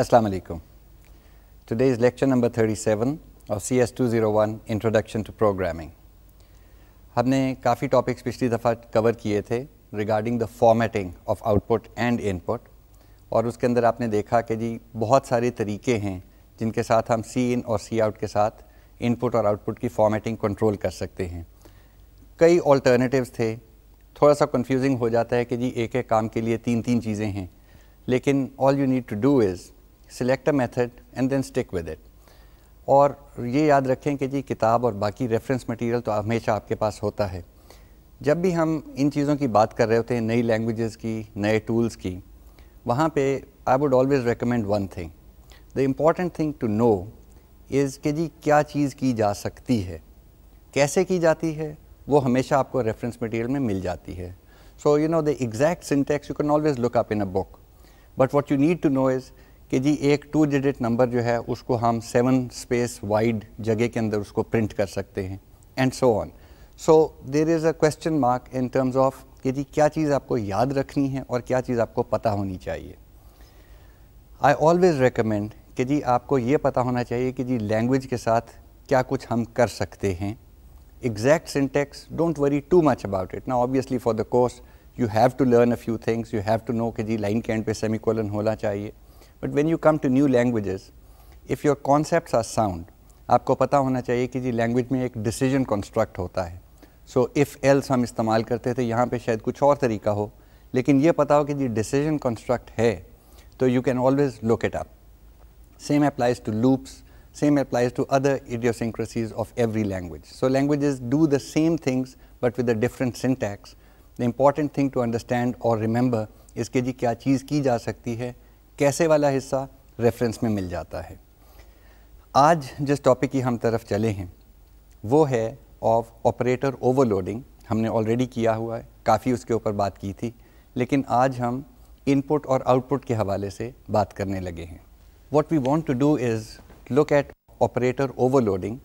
Assalamu alaikum. Today is lecture number 37 of CS201 Introduction to Programming. हमने काफ़ी topics पिछली दफ़ा कवर किए थे regarding the formatting of output and input और उसके अंदर आपने देखा कि जी बहुत सारे तरीके हैं जिनके साथ हम सी इन और सी आउट के साथ इनपुट और आउटपुट की फॉर्मेटिंग कंट्रोल कर सकते हैं कई ऑल्टरनेटिव्स थे थोड़ा सा कंफ्यूजिंग हो जाता है कि जी एक एक काम के लिए तीन तीन चीज़ें हैं लेकिन all you need to do is select a method and then stick with it और ये याद रखें कि जी किताब और बाकी रेफरेंस मटेरियल तो हमेशा आपके पास होता है जब भी हम इन चीज़ों की बात कर रहे होते हैं नई लैंग्वेजेस की नए टूल्स की वहाँ पे I would always recommend one thing the important thing to know is कि जी क्या चीज़ की जा सकती है कैसे की जाती है वो हमेशा आपको रेफरेंस मटेरियल में मिल जाती है so you know the exact syntax you can always look up in a book but what you need to know is कि जी एक टू डिजिट नंबर जो है उसको हम सेवन स्पेस वाइड जगह के अंदर उसको प्रिंट कर सकते हैं and so on so there is a question mark in terms of कि जी क्या चीज़ आपको याद रखनी है और क्या चीज़ आपको पता होनी चाहिए आई ऑलवेज़ रिकमेंड कि जी आपको ये पता होना चाहिए कि जी लैंग्वेज के साथ क्या कुछ हम कर सकते हैं exact syntax don't worry too much about it ना obviously for the course you have to learn a few things you have to know कि जी लाइन के एंड पे सेमी कॉलन होना चाहिए but when you come to new languages if your concept are sound आपको पता होना चाहिए कि जी लैंग्वेज में एक डिसीजन कंस्ट्रक्ट होता है सो इफ़ एल्स हम इस्तेमाल करते थे यहाँ पे शायद कुछ और तरीका हो लेकिन ये पता हो कि जी डिसीजन कंस्ट्रक्ट है तो you can always look it up same applies to loops same applies to other idiosyncrasies of every language. So languages do the same things but with a different syntax. The important thing to understand or remember is कि जी क्या चीज़ की जा सकती है कैसे वाला हिस्सा रेफरेंस में मिल जाता है आज जिस टॉपिक की हम तरफ चले हैं वो है ऑफ ऑपरेटर ओवरलोडिंग हमने ऑलरेडी किया हुआ है काफ़ी उसके ऊपर बात की थी लेकिन आज हम इनपुट और आउटपुट के हवाले से बात करने लगे हैं what we want to do is look at operator overloading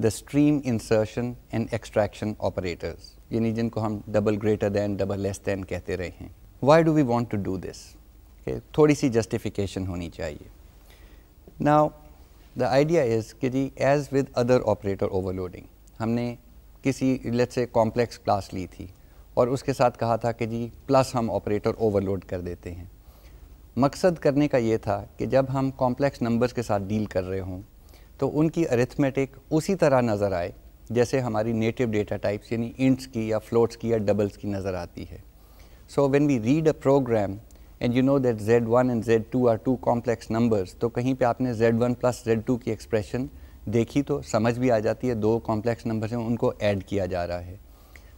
the stream insertion and extraction operators यानी जिनको हम double greater than double less than कहते रहे हैं why do we want to do this कि थोड़ी सी जस्टिफिकेशन होनी चाहिए नाउ द आइडिया इज़ कि जी as with other operator overloading हमने किसी लेट से कॉम्प्लेक्स क्लास ली थी और उसके साथ कहा था कि जी प्लस हम ऑपरेटर ओवरलोड कर देते हैं मकसद करने का ये था कि जब हम कॉम्प्लेक्स नंबर्स के साथ डील कर रहे हों तो उनकी अरिथमेटिक उसी तरह नज़र आए जैसे हमारी नेटिव डेटा टाइप्स यानी इंट्स की या फ्लोट्स की या डबल्स की नज़र आती है so when we read a program and you know that Z one and Z two are two complex numbers तो कहीं पे आपने Z one plus Z two की एक्सप्रेशन देखी तो समझ भी आ जाती है दो कॉम्प्लेक्स नंबर्स हैं उनको ऐड किया जा रहा है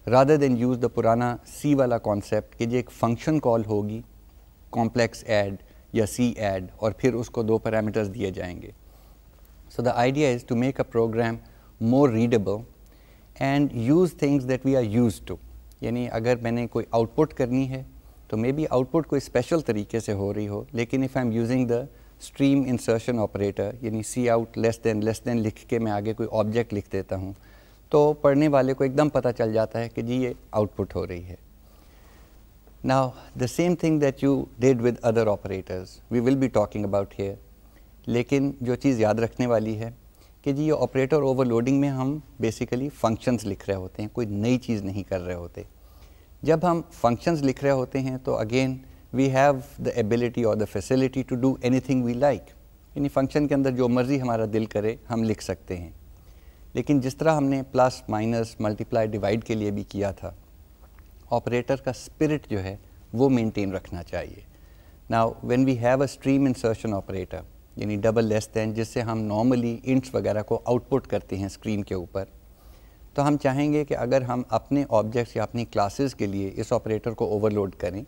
रादर देन यूज़ द पुराना सी वाला कॉन्सेप्ट कि जो एक फंक्शन कॉल होगी कॉम्प्लेक्स ऐड या सी ऐड और फिर उसको दो पैरामीटर्स दिए जाएंगे so the idea is to make a program more readable and use things that we are used to यानी अगर मैंने कोई आउटपुट करनी है तो मे बी आउटपुट कोई स्पेशल तरीके से हो रही हो लेकिन if I am using the stream insertion operator यानी C out less than less than लिख के मैं आगे कोई ऑब्जेक्ट लिख देता हूँ तो पढ़ने वाले को एकदम पता चल जाता है कि जी ये आउटपुट हो रही है now the same thing that you did with other operators we will be talking about here लेकिन जो चीज़ याद रखने वाली है कि जी ये ऑपरेटर ओवरलोडिंग में हम बेसिकली फंक्शंस लिख रहे होते हैं कोई नई चीज़ नहीं कर रहे होते जब हम फंक्शंस लिख रहे होते हैं तो again we have the ability और the facility to do anything we like यानी फंक्शन के अंदर जो मर्ज़ी हमारा दिल करे हम लिख सकते हैं लेकिन जिस तरह हमने प्लस माइनस मल्टीप्लाई डिवाइड के लिए भी किया था ऑपरेटर का स्पिरिट जो है वो मेंटेन रखना चाहिए now when we have a stream insertion operator यानी डबल लेस दैन जिससे हम नॉर्मली इंट्स वगैरह को आउटपुट करते हैं स्क्रीन के ऊपर तो हम चाहेंगे कि अगर हम अपने ऑब्जेक्ट्स या अपनी क्लासेस के लिए इस ऑपरेटर को ओवरलोड करें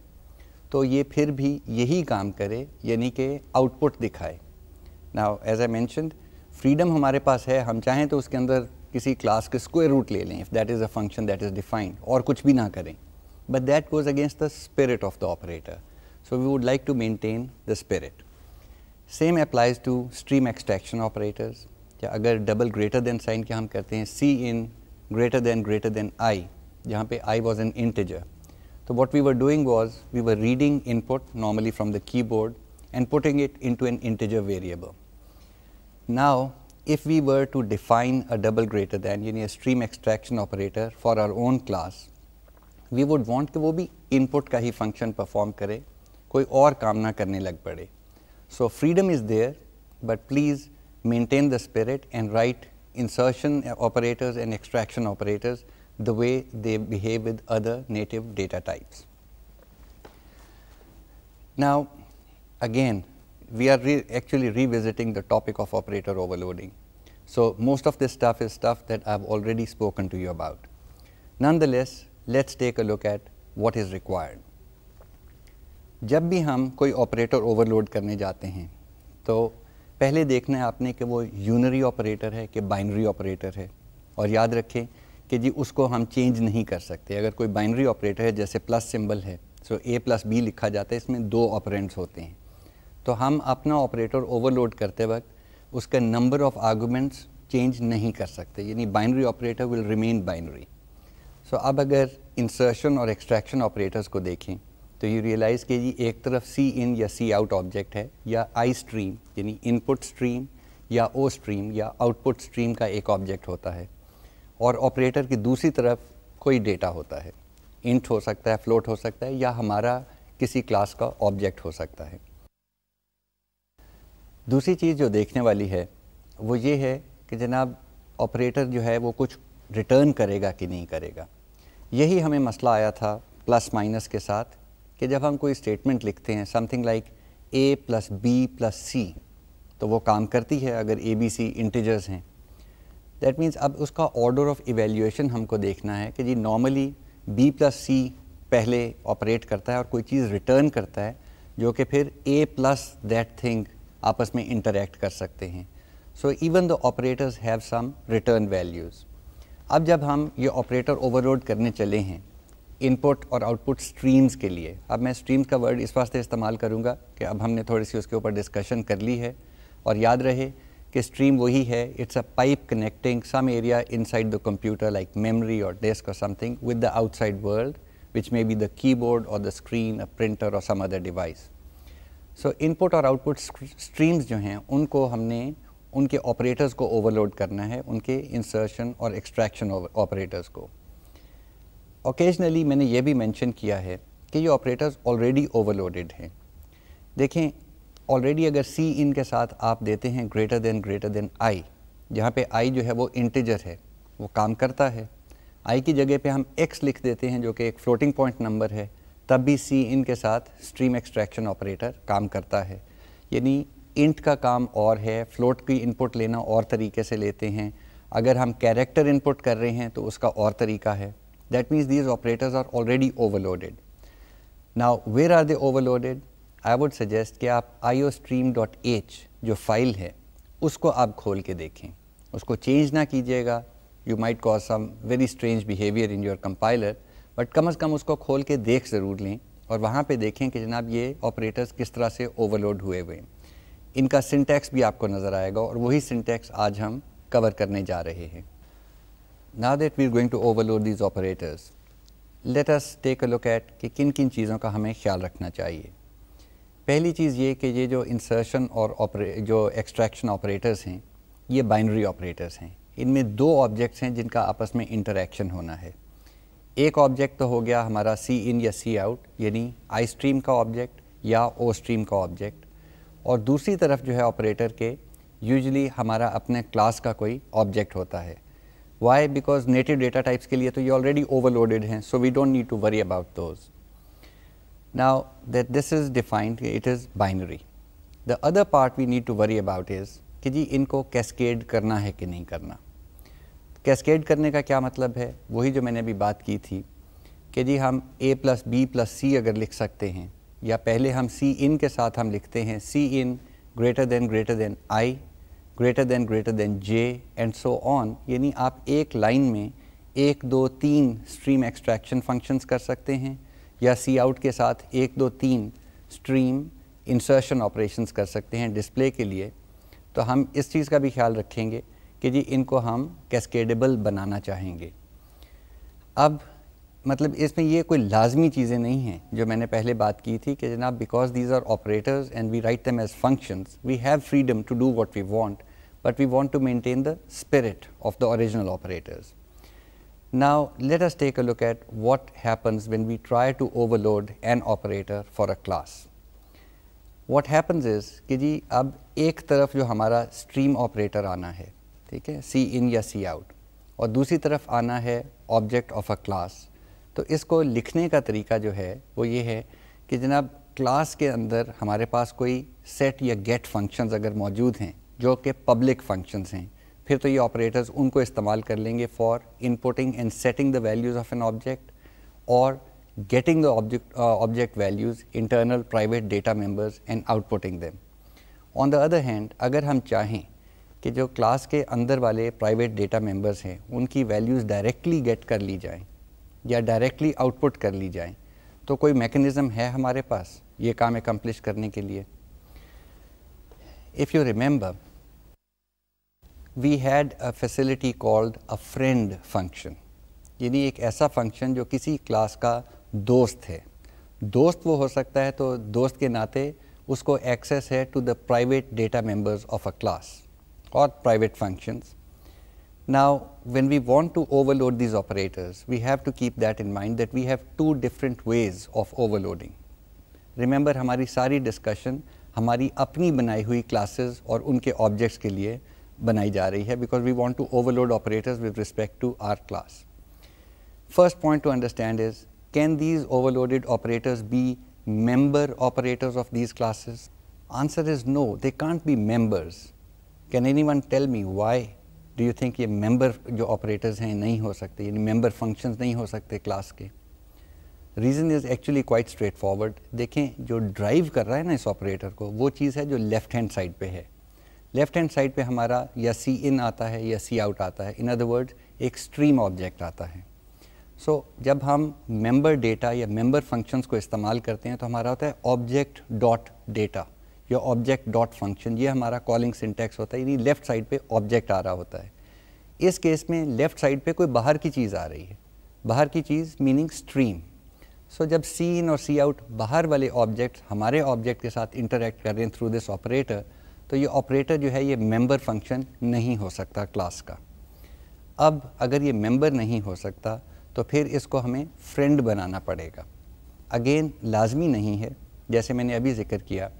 तो ये फिर भी यही काम करे यानी कि आउटपुट दिखाए now as I mentioned freedom हमारे पास है हम चाहें तो उसके अंदर किसी क्लास के स्क्वेयर रूट ले लें that is a function that is defined और कुछ भी ना करें but that goes against the spirit of the operator so we would like to maintain the spirit same applies to stream extraction operators या अगर double greater than sign के हम करते हैं C in greater than greater than i, jahan pe i was an integer. So what we were doing was we were reading input normally from the keyboard and putting it into an integer variable. Now, if we were to define a double greater than know, a stream extraction operator for our own class, we would want कि वो भी input का ही function perform करे कोई और काम ना करने लग पड़े. So freedom is there, but please maintain the spirit and write insertion operators and extraction operators the way they behave with other native data types. Now, again, we are re actually revisiting the topic of operator overloading. So, most of this stuff is stuff that I have already spoken to you about. Nonetheless, let us take a look at what is required. जब भी हम कोई operator overload करने जाते हैं तो पहले देखना है आपने कि वो यूनरी ऑपरेटर है कि बाइनरी ऑपरेटर है और याद रखें कि जी उसको हम चेंज नहीं कर सकते अगर कोई बाइनरी ऑपरेटर है जैसे प्लस सिंबल है सो ए प्लस बी लिखा जाता है इसमें दो ऑपरेंट्स होते हैं तो हम अपना ऑपरेटर ओवरलोड करते वक्त उसका नंबर ऑफ आर्गूमेंट्स चेंज नहीं कर सकते यानी binary operator will remain binary so अब अगर इंसर्शन और एक्सट्रैक्शन ऑपरेटर्स को देखें तो यू रियलाइज़ कि जी एक तरफ सी इन या सी आउट ऑब्जेक्ट है या आई स्ट्रीम यानी इनपुट स्ट्रीम या ओ स्ट्रीम या आउटपुट स्ट्रीम का एक ऑब्जेक्ट होता है और ऑपरेटर की दूसरी तरफ कोई डेटा होता है इंट हो सकता है फ्लोट हो सकता है या हमारा किसी क्लास का ऑब्जेक्ट हो सकता है दूसरी चीज़ जो देखने वाली है वो ये है कि जनाब ऑपरेटर जो है वो कुछ रिटर्न करेगा कि नहीं करेगा यही हमें मसला आया था प्लस माइनस के साथ कि जब हम कोई स्टेटमेंट लिखते हैं something like A plus B plus C तो वो काम करती है अगर ए बी सी इंटीजर्स हैं दैट मीन्स अब उसका ऑर्डर ऑफ इवेल्यूएशन हमको देखना है कि जी नॉर्मली बी प्लस सी पहले ऑपरेट करता है और कोई चीज़ रिटर्न करता है जो कि फिर ए प्लस दैट थिंग आपस में इंटरेक्ट कर सकते हैं so even the operators have some return values अब जब हम ये ऑपरेटर ओवरलोड करने चले हैं इनपुट और आउटपुट स्ट्रीम्स के लिए अब मैं स्ट्रीम्स का वर्ड इस वास्ते इस्तेमाल करूँगा कि अब हमने थोड़ी सी उसके ऊपर डिस्कशन कर ली है और याद रहे कि स्ट्रीम वही है it's a pipe connecting some area inside the computer like memory और डेस्क और something with the outside world which may be the keyboard और द स्क्रीन अ प्रिंटर और some other device so input और output streams जो हैं उनको हमने उनके ऑपरेटर्स को ओवरलोड करना है उनके इंसर्शन और एक्सट्रैक्शन ऑपरेटर्स को ओकेजनली मैंने ये भी मेंशन किया है कि ये ऑपरेटर्स ऑलरेडी ओवरलोडेड हैं देखें ऑलरेडी अगर सी इन के साथ आप देते हैं greater than greater than I जहाँ पे आई जो है वो इंटीजर है वो काम करता है आई की जगह पे हम एक्स लिख देते हैं जो कि एक फ्लोटिंग पॉइंट नंबर है तब भी सी इन के साथ स्ट्रीम एक्सट्रैक्शन ऑपरेटर काम करता है यानी इंट का काम और है फ्लोट की इनपुट लेना और तरीके से लेते हैं अगर हम कैरेक्टर इनपुट कर रहे हैं तो उसका और तरीका है That means these operators are already overloaded. Now, where are they overloaded? I would suggest कि आप iostream.h जो फाइल है उसको आप खोल के देखें उसको चेंज ना कीजिएगा you might cause some very strange behaviour in your compiler but कम अज़ कम उसको खोल के देख ज़रूर लें और वहाँ पर देखें कि जनाब ये ऑपरेटर्स किस तरह से ओवरलोड हुए हुए हैं इनका सिंटैक्स भी आपको नज़र आएगा और वही सिंटैक्स आज हम कवर करने जा रहे हैं Now that we are going to overload these operators, let us take a look at कि किन किन चीज़ों का हमें ख्याल रखना चाहिए पहली चीज़ ये कि ये जो इंसर्शन और जो एक्सट्रैक्शन ऑपरेटर्स हैं ये बाइनरी ऑपरेटर्स हैं इनमें दो ऑब्जेक्ट्स हैं जिनका आपस में इंटरेक्शन होना है एक ऑब्जेक्ट तो हो गया हमारा सी इन या सी आउट यानी आई स्ट्रीम का ऑब्जेक्ट या ओ स्ट्रीम का ऑब्जेक्ट और दूसरी तरफ जो है ऑपरेटर के यूजली हमारा अपने क्लास का कोई ऑब्जेक्ट होता है Why? Because native data types के लिए तो ये already overloaded हैं, so we don't need to worry about those. Now that this is defined, it is binary. The other part we need to worry about is कि जी इनको cascade करना है कि नहीं करना कैस्केड करने का क्या मतलब है वही जो मैंने अभी बात की थी कि जी हम A plus B plus C अगर लिख सकते हैं या पहले हम सी इन के साथ हम लिखते हैं C in greater than greater than I greater than greater than J and so on यानी आप एक लाइन में एक दो तीन स्ट्रीम एक्सट्रैक्शन फंक्शंस कर सकते हैं या सी आउट के साथ एक दो तीन स्ट्रीम इंसर्शन ऑपरेशंस कर सकते हैं डिस्प्ले के लिए तो हम इस चीज़ का भी ख्याल रखेंगे कि जी इनको हम कैस्केडेबल बनाना चाहेंगे अब मतलब इसमें ये कोई लाजमी चीज़ें नहीं हैं जो मैंने पहले बात की थी कि जनाब because these are operators and we write them as function we have freedom to do what we want but we want to maintain the spirit of the original operators now let's take a look at what happens when we try to overload an operator for a class what happens is कि जी अब एक तरफ जो हमारा stream operator आना है ठीक है सी इन या सी आउट और दूसरी तरफ आना है ऑब्जेक्ट ऑफ अ क्लास तो इसको लिखने का तरीका जो है वो ये है कि जनाब क्लास के अंदर हमारे पास कोई सेट या गेट फंक्शंस अगर मौजूद हैं जो कि पब्लिक फंक्शंस हैं फिर तो ये ऑपरेटर्स उनको इस्तेमाल कर लेंगे for inputting and setting the values of an object और getting the object object values internal private data data and outputting outputting on the other hand अगर हम चाहें कि जो क्लास के अंदर वाले प्राइवेट डेटा मेंबर्स हैं उनकी वैल्यूज़ डायरेक्टली गेट कर ली जाएँ या डायरेक्टली आउटपुट कर ली जाए तो कोई मैकेनिज़्म है हमारे पास ये काम एकम्प्लिश करने के लिए if you remember we had a facility called a friend function यानी एक ऐसा फंक्शन जो किसी क्लास का दोस्त है दोस्त वो हो सकता है तो दोस्त के नाते उसको एक्सेस है to the private data members of a class और private functions Now, when we want to overload these operators, we have to keep that in mind that we have two different ways of overloading. Remember, हमारी सारी discussion हमारी अपनी बनाई हुई classes और उनके objects के लिए बनाई जा रही है because we want to overload operators with respect to our class. First point to understand is, can these overloaded operators be member operators of these classes? Answer is no, they can't be members. Can anyone tell me why? Do you think ये member जो operators हैं नहीं हो सकते यानी member functions नहीं हो सकते क्लास के reason is actually quite straightforward देखें जो ड्राइव कर रहा है ना इस ऑपरेटर को वो चीज़ है जो लेफ़्ट हैंड साइड पे है लेफ़्ट हैंड साइड पे हमारा या सी इन आता है या सी आउट आता है इन अदर वर्ड एक स्ट्रीम ऑब्जेक्ट आता है सो so, जब हम मेंबर डेटा या मेंबर फंक्शंस को इस्तेमाल करते हैं तो हमारा होता है ऑब्जेक्ट डॉट डेटा या ऑब्जेक्ट डॉट फंक्शन ये हमारा कॉलिंग सिंटेक्स होता है यानी लेफ्ट साइड पे ऑब्जेक्ट आ रहा होता है इस केस में लेफ्ट साइड पे कोई बाहर की चीज़ आ रही है बाहर की चीज़ मीनिंग स्ट्रीम सो जब सी इन और सी आउट बाहर वाले ऑब्जेक्ट हमारे ऑब्जेक्ट के साथ इंटरेक्ट कर रहे हैं थ्रू दिस ऑपरेटर तो ये ऑपरेटर जो है ये मेम्बर फंक्शन नहीं हो सकता क्लास का अब अगर ये मेम्बर नहीं हो सकता तो फिर इसको हमें फ्रेंड बनाना पड़ेगा अगेन लाजमी नहीं है जैसे मैंने अभी जिक्र किया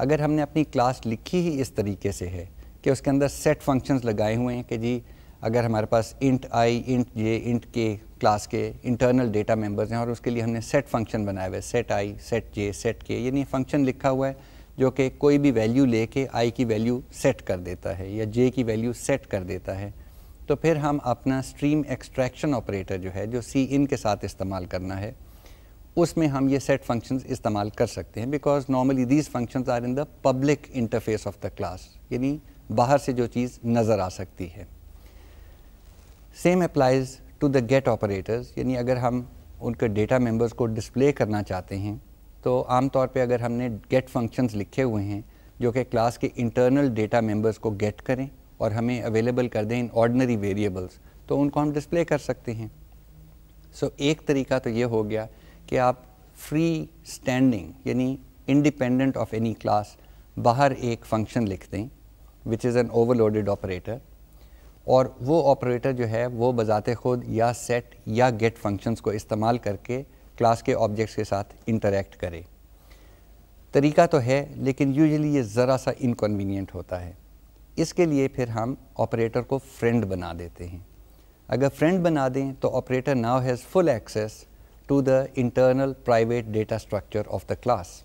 अगर हमने अपनी क्लास लिखी ही इस तरीके से है कि उसके अंदर सेट फंक्शंस लगाए हुए हैं कि जी अगर हमारे पास int I int J int K class के इंटरनल डेटा मेंबर्स हैं और उसके लिए हमने सेट फंक्शन बनाए हुए set I set J set K यानी फंक्शन लिखा हुआ है जो कि कोई भी वैल्यू लेके आई की वैल्यू सेट कर देता है या जे की वैल्यू सेट कर देता है तो फिर हम अपना स्ट्रीम एक्सट्रैक्शन ऑपरेटर जो है जो सी इन के साथ इस्तेमाल करना है उसमें हम ये सेट फंक्शंस इस्तेमाल कर सकते हैं because normally these functions are in the public interface of the class यानी बाहर से जो चीज़ नज़र आ सकती है same applies to the get operators यानी अगर हम उनके डेटा मेंबर्स को डिस्प्ले करना चाहते हैं तो आमतौर पे अगर हमने गेट फंक्शंस लिखे हुए हैं जो कि क्लास के इंटरनल डेटा मेम्बर्स को गेट करें और हमें अवेलेबल कर दें इन ऑर्डनरी वेरिएबल्स तो उनको हम डिस्प्ले कर सकते हैं सो so, एक तरीका तो ये हो गया कि आप फ्री स्टैंडिंग यानी इंडिपेंडेंट ऑफ एनी क्लास बाहर एक फंक्शन लिख दें which is an overloaded operator और वो ऑपरेटर जो है वो बजाते ख़ुद या सेट या गेट फंक्शंस को इस्तेमाल करके क्लास के ऑब्जेक्ट्स के साथ इंटरेक्ट करे तरीका तो है लेकिन यूजली ये ज़रा सा इनकन्वीनियंट होता है इसके लिए फिर हम ऑपरेटर को फ्रेंड बना देते हैं अगर फ्रेंड बना दें तो operator now has full access to the internal private data structure of the class.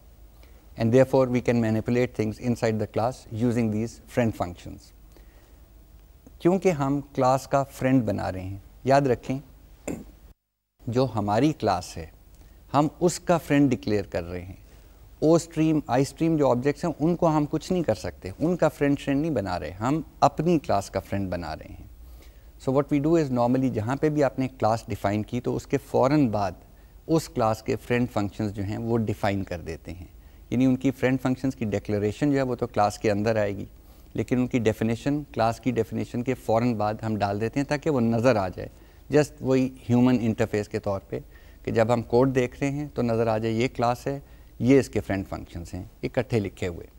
And therefore, we can manipulate things inside the class using these friend functions. क्योंकि हम क्लास का फ्रेंड बना रहे हैं याद रखें जो हमारी क्लास है हम उसका फ्रेंड डिक्लेयर कर रहे हैं ओ स्ट्रीम आई स्ट्रीम जो ऑब्जेक्ट्स हैं उनको हम कुछ नहीं कर सकते उनका फ्रेंड फ्रेंड नहीं बना रहे हम अपनी क्लास का फ्रेंड बना रहे हैं so what we do is normally जहाँ पे भी आपने क्लास डिफाइन की तो उसके फ़ौर बाद उस क्लास के फ्रेंड फंक्शंस जो हैं वो डिफ़ाइन कर देते हैं यानी उनकी फ्रेंड फंक्शंस की डिक्लेरेशन जो है वो तो क्लास के अंदर आएगी लेकिन उनकी डेफिनेशन क्लास की डेफिनेशन के फ़ौर बाद हम डाल देते हैं ताकि वो नज़र आ जाए जस्ट वही ह्यूमन इंटरफेस के तौर पे कि जब हम कोड देख रहे हैं तो नज़र आ जाए ये क्लास है ये इसके फ्रेंड फंक्शंस हैं इकट्ठे लिखे हुए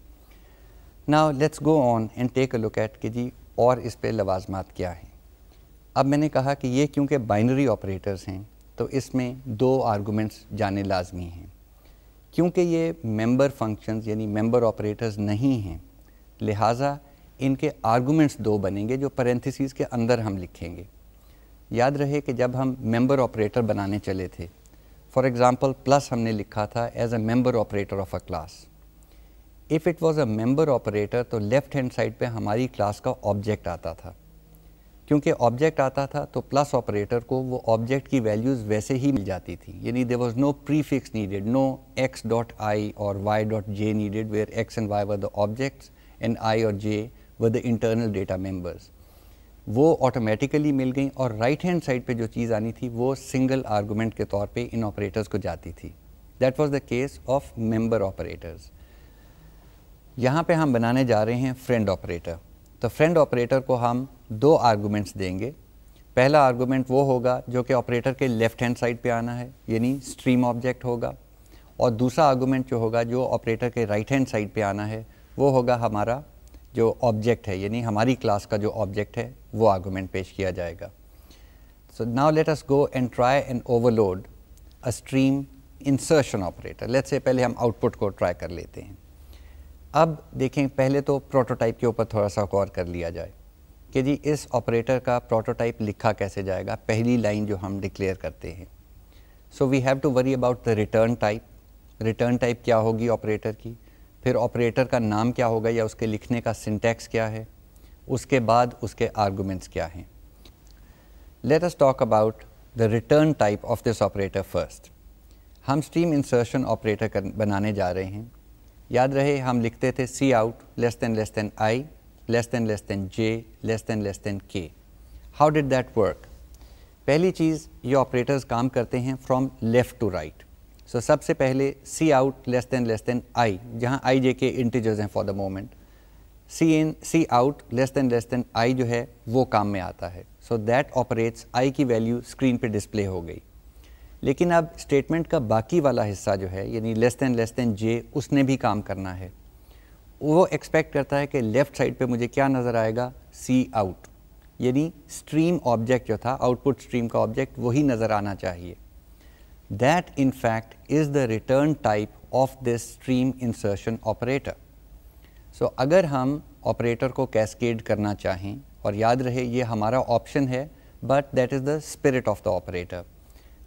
now let's go on and take a look at कि जी और इस पर लवाजमात क्या हैं अब मैंने कहा कि ये क्योंकि बाइनरी ऑपरेटर्स हैं तो इसमें दो आर्गूमेंट्स जाने लाजमी हैं क्योंकि ये मेंबर फंक्शंस यानी मेंबर ऑपरेटर्स नहीं हैं लिहाजा इनके आर्गूमेंट्स दो बनेंगे जो पेरेंथिस के अंदर हम लिखेंगे याद रहे कि जब हम मेंबर ऑपरेटर बनाने चले थे फॉर एग्ज़ाम्पल प्लस हमने लिखा था as a member operator of a class if it was a member operator तो लेफ़्ट हैंड साइड पे हमारी क्लास का ऑब्जेक्ट आता था क्योंकि ऑब्जेक्ट आता था तो प्लस ऑपरेटर को वो ऑब्जेक्ट की वैल्यूज़ वैसे ही मिल जाती थी यानी there was no prefix needed no X dot I और Y dot J needed where X and Y were the objects and I और J were the internal data members वो automatically मिल गई और राइट हैंड साइड पे जो चीज़ आनी थी वो सिंगल आर्गूमेंट के तौर पे इन ऑपरेटर्स को जाती थी that was the case of member operators यहाँ पे हम बनाने जा रहे हैं फ्रेंड ऑपरेटर तो फ्रेंड ऑपरेटर को हम दो आर्गूमेंट्स देंगे पहला आर्गूमेंट वो होगा जो कि ऑपरेटर के लेफ्ट हैंड साइड पे आना है यानी स्ट्रीम ऑब्जेक्ट होगा और दूसरा आर्गूमेंट जो होगा जो ऑपरेटर के राइट हैंड साइड पे आना है वो होगा हमारा जो ऑब्जेक्ट है यानी हमारी क्लास का जो ऑब्जेक्ट है वो आर्गूमेंट पेश किया जाएगा so now let us go and try and overload a stream insertion operator let's say पहले हम आउटपुट को ट्राई कर लेते हैं अब देखें पहले तो प्रोटोटाइप के ऊपर थोड़ा सा गौर कर लिया जाए कि जी इस ऑपरेटर का प्रोटोटाइप लिखा कैसे जाएगा पहली लाइन जो हम डिक्लेयर करते हैं so we have to worry about the return type return type क्या होगी ऑपरेटर की फिर ऑपरेटर का नाम क्या होगा या उसके लिखने का सिंटैक्स क्या है उसके बाद उसके आर्गूमेंट्स क्या हैं let us talk about the return type of this operator first हम स्ट्रीम इंसर्शन ऑपरेटर बनाने जा रहे हैं याद रहे हम लिखते थे C out less than less than I less than less than J less than less than K how did that work पहली चीज़ ये ऑपरेटर्स काम करते हैं from left to right so सबसे पहले C out less than less than I जहाँ I J K integers हैं for the moment C in C out less than less than I जो है वो काम में आता है सो दैट ऑपरेट्स आई की वैल्यू स्क्रीन पे डिस्प्ले हो गई लेकिन अब स्टेटमेंट का बाकी वाला हिस्सा जो है यानी less than less than J उसने भी काम करना है वो एक्सपेक्ट करता है कि लेफ़्ट साइड पे मुझे क्या नज़र आएगा सी आउट यानी स्ट्रीम ऑब्जेक्ट जो था आउटपुट स्ट्रीम का ऑब्जेक्ट वही नज़र आना चाहिए that in fact is the return type of this stream insertion operator so अगर हम ऑपरेटर को कैस्केड करना चाहें और याद रहे ये हमारा ऑप्शन है but that is the spirit of the operator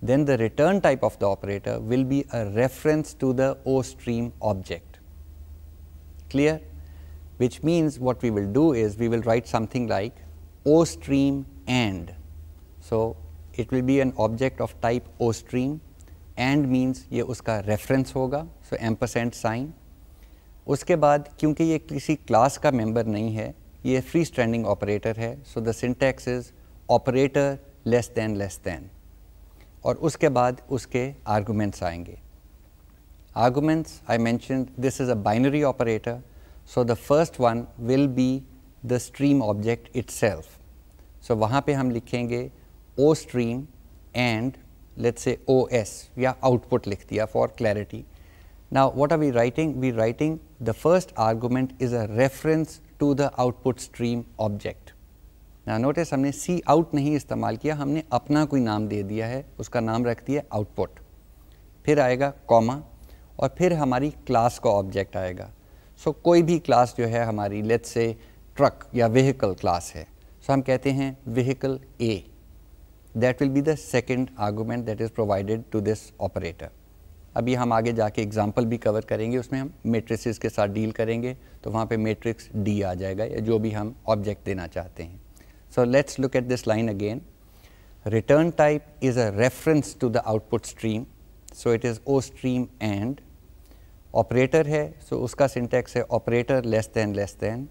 then the return type of the operator will be a reference to the O stream object. Clear? Which means what we will do is we will write something like O stream and. So, it will be an object of type O stream and means ये उसका reference होगा so ampersand sign. उसके बाद क्योंकि ये किसी class का member नहीं है ये free standing operator है so the syntax is operator less than less than. और उसके बाद उसके आर्गूमेंट्स आएंगे arguments I mention this is a binary operator so the first one will be the stream object itself सो वहाँ पर हम लिखेंगे ओ स्ट्रीम एंड लेट से ओ एस या आउटपुट लिख दिया for clarity now what are we writing we writing the first argument is a reference to the output stream object ना नोटिस हमने सी आउट नहीं इस्तेमाल किया हमने अपना कोई नाम दे दिया है उसका नाम रख दिया आउटपुट फिर आएगा कॉमा और फिर हमारी क्लास का ऑब्जेक्ट आएगा सो so, कोई भी क्लास जो है हमारी लेट से ट्रक या व्हीकल क्लास है सो so, हम कहते हैं vehicle A that will be the second argument that is provided to this operator अभी हम आगे जाके एग्जाम्पल भी कवर करेंगे उसमें हम मेट्रिक के साथ डील करेंगे तो वहाँ पे मेट्रिक्स डी आ जाएगा या जो भी हम ऑब्जेक्ट देना चाहते हैं So let's look at this line again. Return type is a reference to the output stream, so it is O stream and. Operator है सो so उसका सिंटेक्स है operator less than less than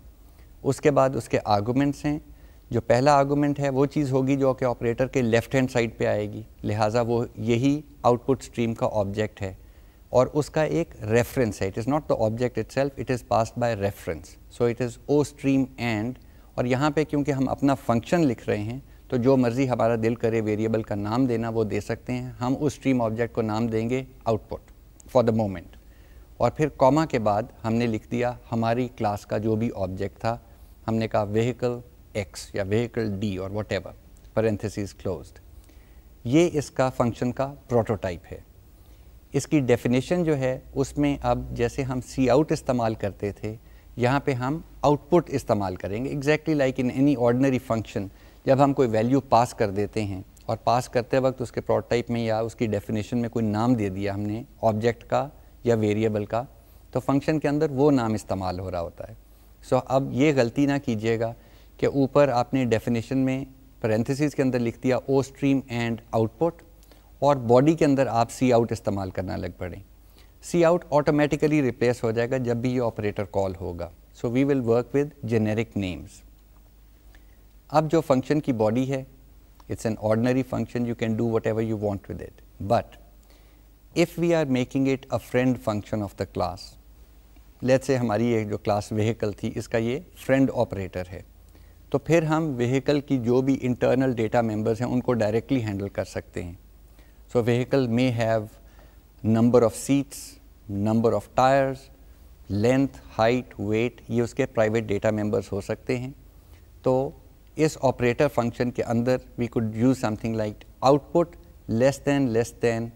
उसके बाद उसके arguments हैं जो पहला argument है वो चीज़ होगी जो कि ऑपरेटर के लेफ़्ट हैंड साइड पे आएगी लिहाजा वो यही आउटपुट स्ट्रीम का ऑब्जेक्ट है और उसका एक रेफरेंस है it is not the object itself it is pass by reference so it is O stream and और यहाँ पे क्योंकि हम अपना फंक्शन लिख रहे हैं तो जो मर्ज़ी हमारा दिल करे वेरिएबल का नाम देना वो दे सकते हैं हम उस स्ट्रीम ऑब्जेक्ट को नाम देंगे आउटपुट फॉर द मोमेंट और फिर कॉमा के बाद हमने लिख दिया हमारी क्लास का जो भी ऑब्जेक्ट था हमने कहा व्हीकल एक्स या व्हीकल डी और वट एवर परेंथिस क्लोज्ड ये इसका फंक्शन का प्रोटोटाइप है इसकी डेफिनेशन जो है उसमें अब जैसे हम सी आउट इस्तेमाल करते थे यहाँ पे हम आउटपुट इस्तेमाल करेंगे exactly like in any ordinary function जब हम कोई वैल्यू पास कर देते हैं और पास करते वक्त उसके प्रोटोटाइप में या उसकी डेफिनेशन में कोई नाम दे दिया हमने ऑब्जेक्ट का या वेरिएबल का तो फंक्शन के अंदर वो नाम इस्तेमाल हो रहा होता है सो so, अब ये गलती ना कीजिएगा कि ऊपर आपने डेफिनेशन में पेरेंथिस के अंदर लिख दिया ओ स्ट्रीम एंड आउटपुट और बॉडी के अंदर आप सी आउट इस्तेमाल करना लग पड़ें सी आउट ऑटोमेटिकली रिप्लेस हो जाएगा जब भी ये ऑपरेटर कॉल होगा so we will work with generic names अब जो फंक्शन की बॉडी है it's an ordinary function you can do whatever you want with it but if we are making it a friend function of the class let's say हमारी एक जो class vehicle थी इसका ये friend operator है तो फिर हम व्हीकल की जो भी इंटरनल डेटा मेम्बर्स हैं उनको डायरेक्टली हैंडल कर सकते हैं so vehicle may have number of seats number of tyres length height weight ये उसके प्राइवेट डेटा मेंबर्स हो सकते हैं तो इस ऑपरेटर फंक्शन के अंदर we could use something like output less than less than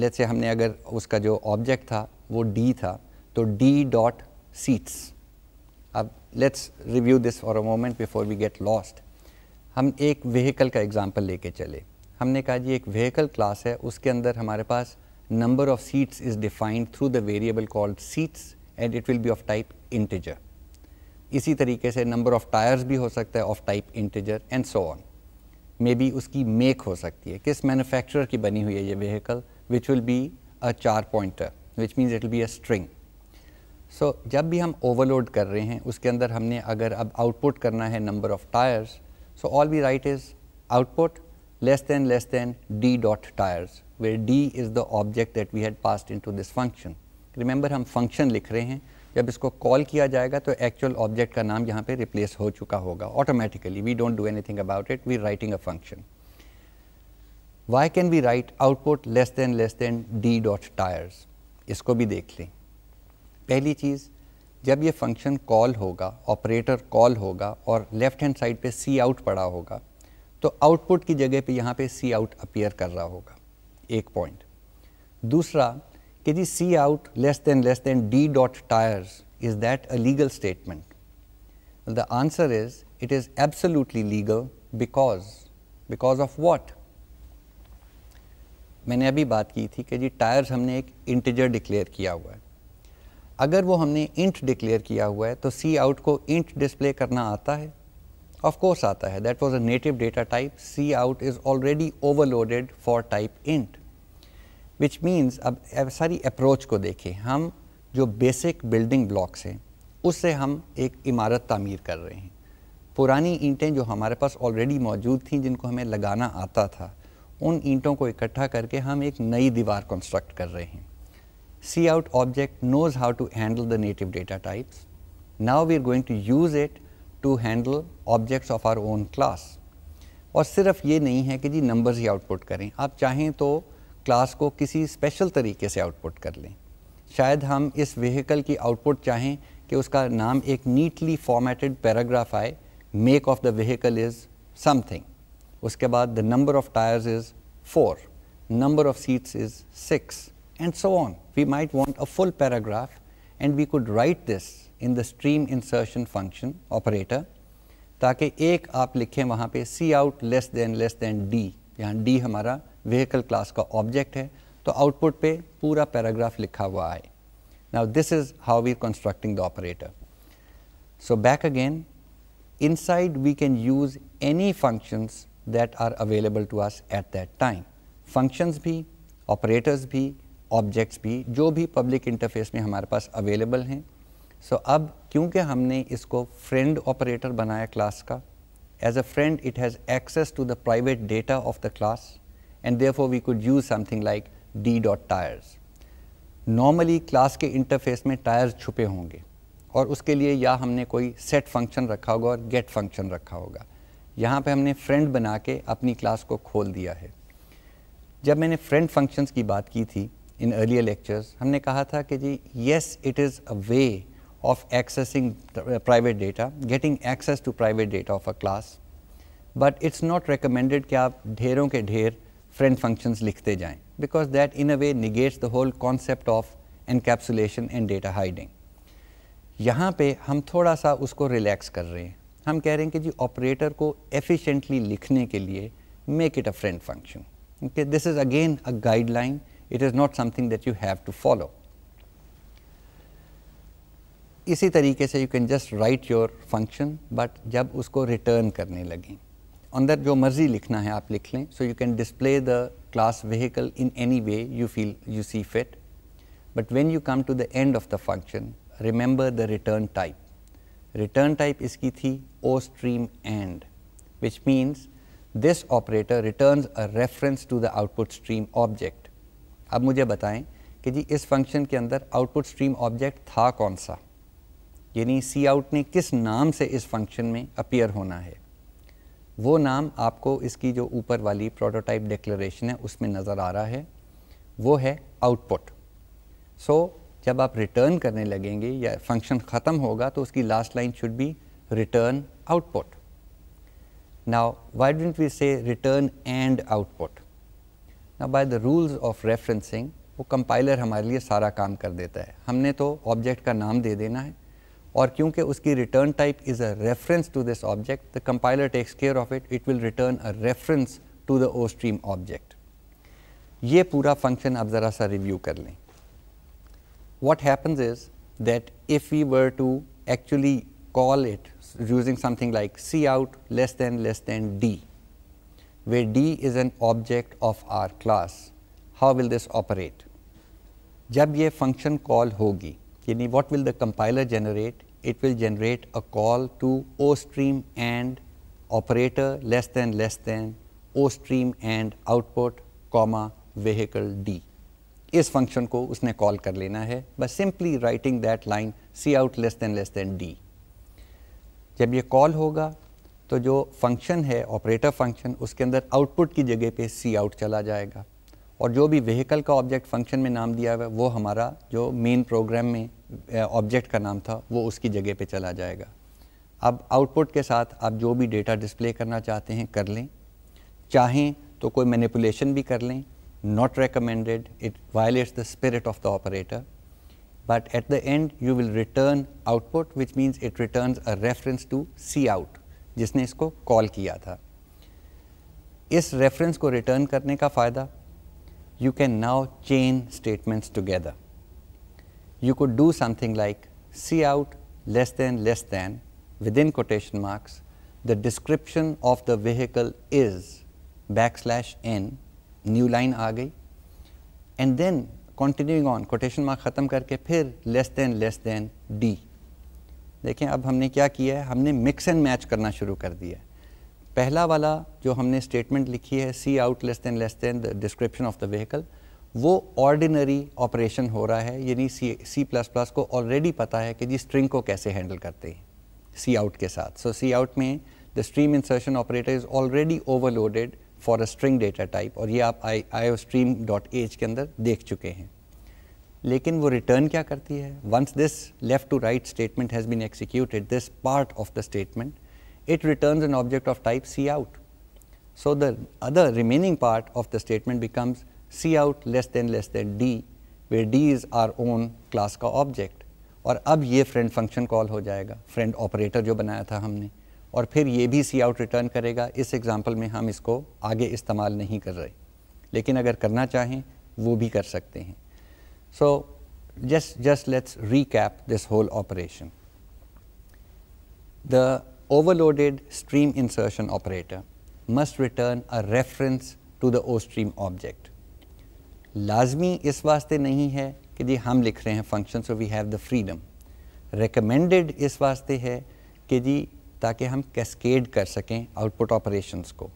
let's say हमने अगर उसका जो ऑब्जेक्ट था वो डी था तो डी डॉट सीट्स अब let's review this for a moment before we get lost हम एक व्हीकल का एग्जांपल लेके चले हमने कहा जी एक व्हीकल क्लास है उसके अंदर हमारे पास number of seats is defined through the variable called seats and it will be of type integer इसी तरीके से नंबर ऑफ टायर्स भी हो सकता है of type integer and so on maybe उसकी मेक हो सकती है किस मैन्युफैक्चरर की बनी हुई है ये vehicle which will be a char pointer which means it will be a string so जब भी हम ओवरलोड कर रहे हैं उसके अंदर हमने अगर अब आउटपुट करना है number of tyres so all we write is output less than less than d dot tires, where d is the object that we had passed into this function. Remember हम function लिख रहे हैं जब इसको call किया जाएगा तो actual object का नाम यहाँ पे रिप्लेस हो चुका होगा automatically we don't do anything about it we writing a function why can we write output less than less than d dot tyres इसको भी देख लें पहली चीज़ जब ये फंक्शन कॉल होगा ऑपरेटर कॉल होगा और लेफ्ट हैंड साइड पे सी आउट पड़ा होगा तो आउटपुट की जगह पे यहाँ पे सी आउट अपीयर कर रहा होगा एक पॉइंट दूसरा कि जी सी out less than less than d dot tyres is that a legal statement the answer is it is absolutely legal because because of what मैंने अभी बात की थी कि जी टायर्स हमने एक इंटीजर डिक्लेयर किया हुआ है अगर वो हमने इंट डिक्लेयर किया हुआ है तो सी आउट को इंट डिस्प्ले करना आता है ऑफ कोर्स आता है that was a native data type cout is already overloaded for type int which means अब सारी अप्रोच को देखें हम जो बेसिक बिल्डिंग ब्लॉक्स हैं उससे हम एक इमारत तमीर कर रहे हैं पुरानी ईंटें जो हमारे पास ऑलरेडी मौजूद थी जिनको हमें लगाना आता था उन ईंटों को इकट्ठा करके हम एक नई दीवार कंस्ट्रक्ट कर रहे हैं cout object knows how to handle the native data types now we are going to use it to handle objects of our own class और सिर्फ ये नहीं है कि जी नंबर्स ही आउटपुट करें आप चाहें तो क्लास को किसी स्पेशल तरीके से आउटपुट कर लें शायद हम इस व्हीकल की आउटपुट चाहें कि उसका नाम एक नीटली फॉर्मेटेड पैराग्राफ आए make of the vehicle is something उसके बाद the number of tyres is four number of seats is six and so on we might want a full paragraph and we could write this in the stream insertion function operator ताकि एक आप लिखें वहाँ पे सी out less than less than d यहाँ d हमारा vehicle class का object है तो आउटपुट पे पूरा पैराग्राफ लिखा हुआ आए now this is how we constructing the operator So back again, inside we can use any functions that are available to us at that time functions भी, operators भी, ऑब्जेक्ट्स भी, जो भी पब्लिक इंटरफेस में हमारे पास अवेलेबल हैं, सो so, अब क्योंकि हमने इसको फ्रेंड ऑपरेटर बनाया क्लास का as a friend it has access to the private data of the class and therefore we could use something like d dot tyres normally class के इंटरफेस में tyres छुपे होंगे और उसके लिए या हमने कोई सेट फंक्शन रखा होगा और गेट फंक्शन रखा होगा यहाँ पे हमने फ्रेंड बना के अपनी क्लास को खोल दिया है जब मैंने फ्रेंड फंक्शंस की बात की थी इन अर्लियर लेक्चर्स हमने कहा था कि जी yes it is a way of accessing uh, private data, getting access to private data of a class. But it's not recommended that you ढेरों के ढेर friend functions लिखते जाएं because that in a way negates the whole concept of encapsulation and data hiding. यहाँ पे हम थोड़ा सा उसको रिलैक्स कर रहे हैं हम कह रहे हैं कि जी ऑपरेटर को एफिशिएंटली लिखने के लिए make it a friend function this is again a guideline it is not something that you have to follow इसी तरीके से you can just write your function but जब उसको रिटर्न करने लगें अंदर जो मर्जी लिखना है आप लिख लें so you can display the class vehicle in any way you feel you see fit but when you come to the end of the function remember the return type return type इसकी थी o stream and which means this operator return a reference to the output stream object अब मुझे बताएं कि जी इस function के अंदर output stream object था कौन सा यानी सी आउट ने किस नाम से इस फंक्शन में अपीयर होना है वो नाम आपको इसकी जो ऊपर वाली प्रोटोटाइप डिक्लेरेशन है उसमें नज़र आ रहा है वो है आउटपुट सो so, जब आप रिटर्न करने लगेंगे या फंक्शन ख़त्म होगा तो उसकी last line should be return output now why don't we say return and output ना by the rules of referencing वो कंपाइलर हमारे लिए सारा काम कर देता है हमने तो ऑब्जेक्ट का नाम दे देना है or kyunki uski return type is a reference to this object, the compiler takes care of it, it will return a reference to the OStream object. Ye pura function ab zara review kar What happens is that if we were to actually call it using something like C out less than less than D, where D is an object of our class, how will this operate? Jab ye function call hogi, what will the compiler generate? it will generate a call to O stream and operator less than less than O stream and output comma vehicle D. इस function को उसने call कर लेना है बस simply writing that line C out less than less than d जब ये call होगा तो जो फंक्शन है ऑपरेटर फंक्शन उसके अंदर आउटपुट की जगह पे सी आउट चला जाएगा और जो भी व्हीकल का ऑब्जेक्ट फंक्शन में नाम दिया हुआ है वो हमारा जो मेन प्रोग्राम में ऑब्जेक्ट का नाम था वो उसकी जगह पे चला जाएगा अब आउटपुट के साथ आप जो भी डेटा डिस्प्ले करना चाहते हैं कर लें चाहें तो कोई मैनिपुलेशन भी कर लें not recommended it violates the spirit of the operator at the end you will return output which means it return a reference to cout जिसने इसको कॉल किया था इस रेफरेंस को रिटर्न करने का फ़ायदा you can now chain statements together. You could do something like see out less than less than within quotation marks the description of the vehicle is backslash n new line aa गई and then continuing on quotation mark khatam karke phir less than less than d देखें ab humne kya kiya hai humne mix and match karna shuru kar diya hai पहला वाला जो हमने statement लिखी है सी out less than less than the description of the vehicle वो ordinary operation हो रहा है यानी सी सी प्लस प्लस को ऑलरेडी पता है कि जी स्ट्रिंग को कैसे हैंडल करते हैं सी आउट के साथ सो सी आउट में the stream insertion operator is already overloaded for a string data type और ये आप i i stream dot h के अंदर देख चुके हैं लेकिन वो रिटर्न क्या करती है once this left to right statement has been executed this part of the statement it returns an object of type C out. So the other remaining part of the statement becomes C out less than less than D, where D is our own class ka object. Or ab ye friend function call ho jayega, friend operator jo banaya tha humne. Or phir ye bhi C out return karega. Is example mein hum isko aage istamal nahi kar rahe. Lekin agar karna chahein, wo bhi So just let's recap this whole operation. overloaded stream insertion operator must return a reference to the O stream object. लाजमी इस वास्ते नहीं है कि जी हम लिख रहे हैं function so we have the freedom recommended इस वास्ते है कि जी ताकि हम कैसकेड कर सकें आउटपुट ऑपरेशंस को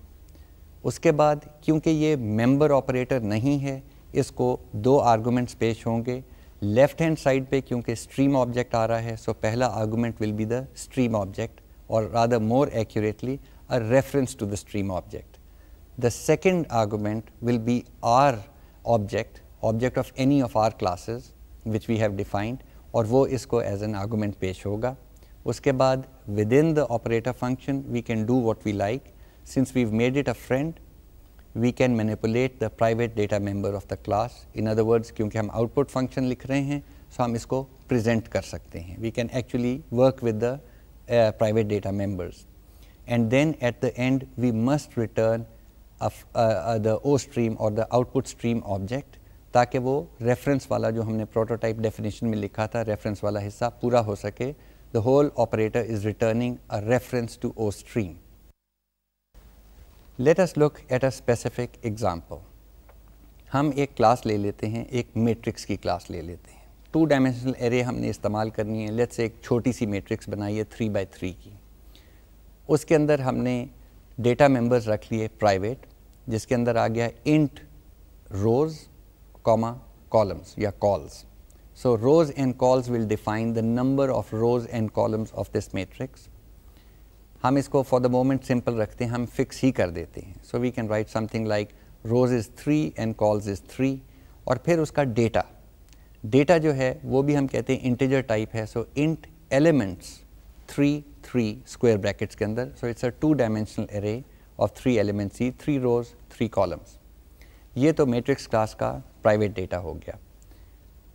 उसके बाद क्योंकि ये मेंबर ऑपरेटर नहीं है इसको दो आर्गूमेंट्स पेश होंगे लेफ़्ट हैंड साइड पे क्योंकि स्ट्रीम ऑब्जेक्ट आ रहा है सो पहला argument will be the stream object or rather more accurately, a reference to the stream object. The second argument will be R object, object of any of R classes, which we have defined, or wo isko as an argument pesh hoga. Uske baad, within the operator function, we can do what we like. Since we've made it a friend, we can manipulate the private data member of the class. In other words, kyunki hum output function likh rahe hain, so hum isko present kar sakte hain. We can actually work with the uh, private data members. And then at the end, we must return uh, uh, the O stream or the output stream object ताकि वो reference वाला जो prototype definition में लिखा था reference वाला हिस्सा पूरा हो the whole operator is returning a reference to O stream. Let us look at a specific example. हम एक class ले matrix class two dimensional array हमने इस्तेमाल करनी है लेट्स एक छोटी सी मैट्रिक्स बनाई है थ्री बाई थ्री की उसके अंदर हमने डेटा मेंबर्स रख लिए प्राइवेट जिसके अंदर आ गया इंट रोज कॉमा कॉलम्स या cols so rows and cols will define the number of rows and columns of this matrix हम इसको फॉर द मोमेंट सिंपल रखते हैं हम फिक्स ही कर देते हैं so we can write something like rows is three and cols is three और फिर उसका डेटा डेटा जो है वो भी हम कहते हैं इंटीजर टाइप है so int elements three three square brackets के अंदर so it's a two dimensional array of three elements ही थ्री रोज थ्री कॉलम्स ये तो मैट्रिक्स क्लास का प्राइवेट डेटा हो गया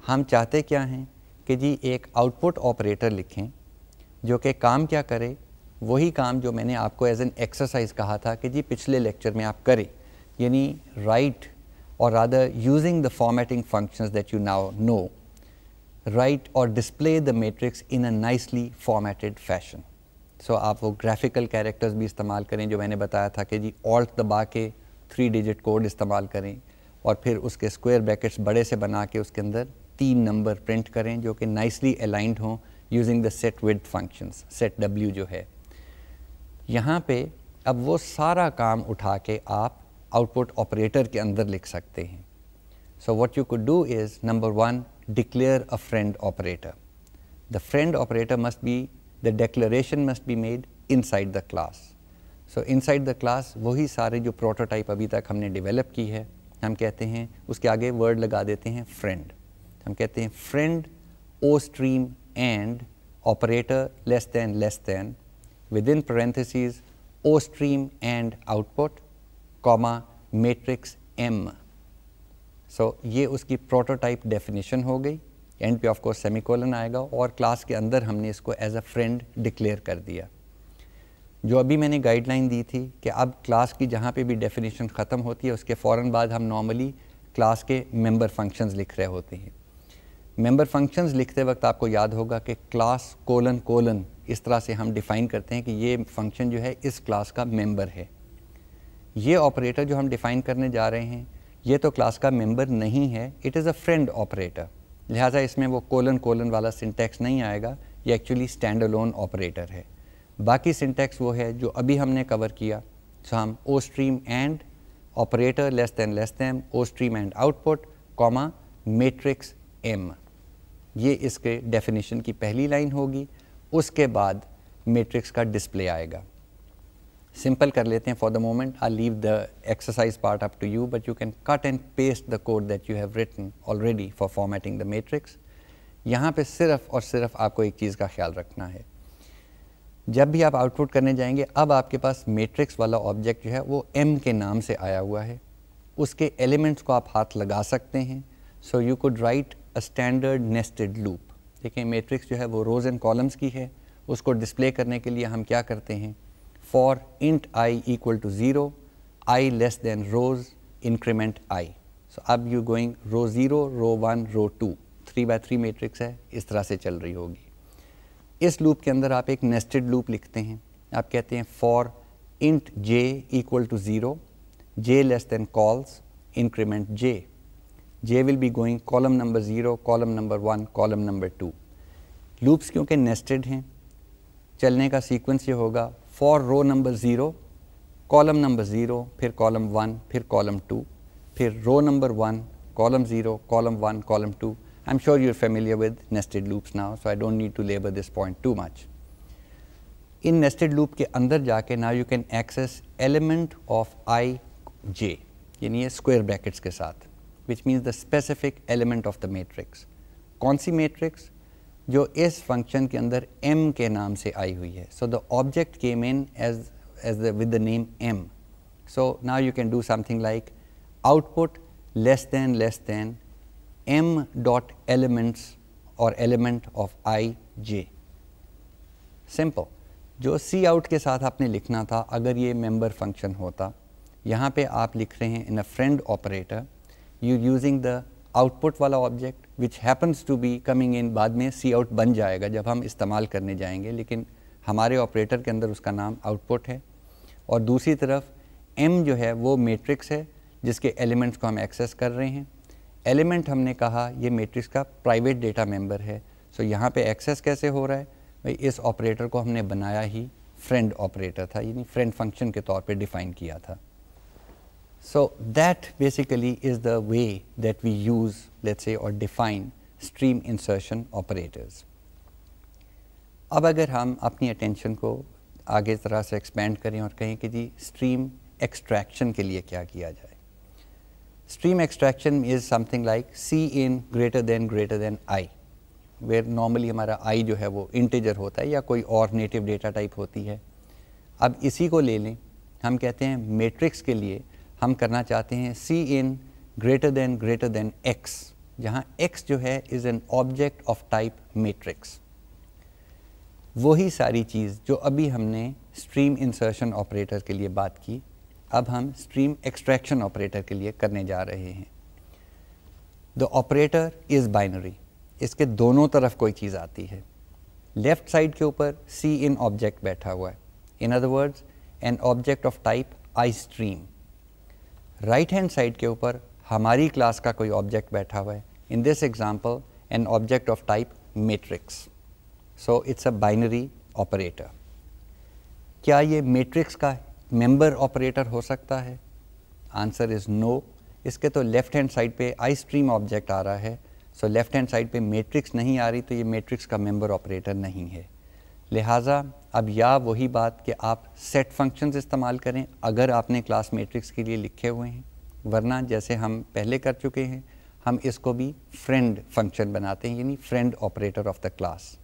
हम चाहते क्या हैं कि जी एक आउटपुट ऑपरेटर लिखें जो कि काम क्या करे वही काम जो मैंने आपको एज एन एक्सरसाइज कहा था कि जी पिछले लेक्चर में आप करें यानी right or rather using the formatting functions that you now know, write or display the matrix in a nicely formatted fashion. So so, आप वो ग्राफिकल कैरेक्टर्स भी इस्तेमाल करें जो मैंने बताया था कि जी ऑल्ट दबा के थ्री डिजिट कोड इस्तेमाल करें और फिर उसके स्क्वायर ब्रैकेट्स बड़े से बना के उसके अंदर तीन नंबर प्रिंट करें जो कि नाइसली अलाइंड हों using the set with functions set डब्ल्यू जो है यहाँ पे अब वो सारा काम उठा के आप आउटपुट ऑपरेटर के अंदर लिख सकते हैं so what you could do is number one declare a friend operator the friend operator must be the declaration must be made inside the class. So inside the class वही सारे जो prototype अभी तक हमने develop की है हम कहते हैं उसके आगे word लगा देते हैं friend. हम कहते हैं friend o stream and operator less than less than within parentheses o stream and output comma matrix M so ये उसकी प्रोटोटाइप डेफिनेशन हो गई एंड पे ऑफ कोर्स सेमिकोलन आएगा और क्लास के अंदर हमने इसको एज अ फ्रेंड डिक्लेयर कर दिया जो अभी मैंने गाइडलाइन दी थी कि अब क्लास की जहाँ पे भी डेफिनेशन ख़त्म होती है उसके फ़ौर बाद हम नॉर्मली क्लास के मेंबर फंक्शंस लिख रहे होते हैं मेंबर फंक्शंस लिखते वक्त आपको याद होगा कि क्लास कोलन कोलन इस तरह से हम डिफ़ाइन करते हैं कि ये फंक्शन जो है इस क्लास का मेंबर है ये ऑपरेटर जो हम डिफ़ाइन करने जा रहे हैं ये तो क्लास का मेंबर नहीं है it is a friend operator लिहाजा इसमें वो कोलन कोलन वाला सिंटेक्स नहीं आएगा ये एक्चुअली स्टैंड अलोन ऑपरेटर है बाकी सिंटेक्स वो है जो अभी हमने कवर किया सो हम o stream and operator less than less than o stream and output comma matrix m ये इसके डेफिनेशन की पहली लाइन होगी उसके बाद मेट्रिक्स का डिस्प्ले आएगा सिंपल कर लेते हैं for the moment I leave the exercise part up to you but you can cut and paste the code that you have written already for formatting the matrix यहाँ पे सिर्फ और सिर्फ आपको एक चीज़ का ख्याल रखना है जब भी आप आउटपुट करने जाएंगे अब आपके पास मेट्रिक्स वाला ऑब्जेक्ट जो है वो एम के नाम से आया हुआ है उसके एलिमेंट्स को आप हाथ लगा सकते हैं so you could write a standard nested loop देखिए मेट्रिक्स जो है वो रोज़ एंड कॉलम्स की है उसको डिस्प्ले करने के लिए हम क्या करते हैं for int i equal to 0, i less than rows increment i. So, अब you going row 0, row 1, row 2, 3 by 3 matrix है इस तरह से चल रही होगी इस लूप के अंदर आप एक नेस्टेड लूप लिखते हैं आप कहते हैं for int j equal to zero j less than cols increment j j will be going column number zero column number one column number two loops क्योंकि नेस्टेड हैं चलने का सीक्वेंस ये होगा for row number 0, column number 0, phir column 1, phir column 2, phir row number 1, column 0, column 1, column 2. I am sure you are familiar with nested loops now, so I do not need to labor this point too much. In nested loop ke andar jaake, now you can access element of i j, yani square brackets ke saath, which means the specific element of the matrix. Kaunsi matrix? जो इस function के अंदर M के नाम से आई हुई है so the object came in as as with the name m so now you can do something like output less than less than m dot elements और element of i j simple जो cout के साथ आपने लिखना था अगर ये member function होता यहाँ पे आप लिख रहे हैं in a friend operator you using the output वाला object which happens to be coming in बाद में सी आउट बन जाएगा जब हम इस्तेमाल करने जाएंगे लेकिन हमारे ऑपरेटर के अंदर उसका नाम आउटपुट है और दूसरी तरफ एम जो है वो मेट्रिक्स है जिसके एलिमेंट्स को हम एक्सेस कर रहे हैं एलिमेंट हमने कहा ये मेट्रिक्स का प्राइवेट डेटा मेंबर है सो so, यहाँ पे एक्सेस कैसे हो रहा है भाई इस ऑपरेटर को हमने बनाया ही फ्रेंड ऑपरेटर था यानी फ्रेंड फंक्शन के तौर पे डिफाइन किया था so that basically is the way that we use let's say or define stream insertion operators. ab agar hum apni attention ko aage tarah se expand kare aur kahe ki ji stream extraction ke liye kya kiya jaye stream extraction is something like c in greater than greater than i where normally हमारा i जो है वो integer होता है या कोई और native data type होती है अब इसी को ले लें हम कहते हैं matrix के लिए हम करना चाहते हैं c in greater than greater than x जहाँ x जो है is an object of type matrix वही सारी चीज़ जो अभी हमने स्ट्रीम इंसर्शन ऑपरेटर के लिए बात की अब हम स्ट्रीम एक्सट्रैक्शन ऑपरेटर के लिए करने जा रहे हैं द ऑपरेटर इज़ बाइनरी इसके दोनों तरफ कोई चीज़ आती है लेफ़्ट साइड के ऊपर सी इन ऑब्जेक्ट बैठा हुआ है in other words an object of type I stream right hand side के ऊपर हमारी क्लास का कोई ऑब्जेक्ट बैठा हुआ है in this example an object of type matrix so it's a binary operator क्या ये मेट्रिक्स का मेंबर ऑपरेटर हो सकता है आंसर इज़ नो इसके तो लेफ़्ट हैंड साइड पे आई स्ट्रीम ऑब्जेक्ट आ रहा है सो लेफ़्ट हैंड साइड पे मेट्रिक्स नहीं आ रही तो ये मेट्रिक्स का मेंबर ऑपरेटर नहीं है लिहाजा अब या वही बात कि आप सेट फंक्शंस इस्तेमाल करें अगर आपने क्लास मेट्रिक्स के लिए लिखे हुए हैं वरना जैसे हम पहले कर चुके हैं हम इसको भी फ्रेंड फंक्शन बनाते हैं यानी friend operator of the class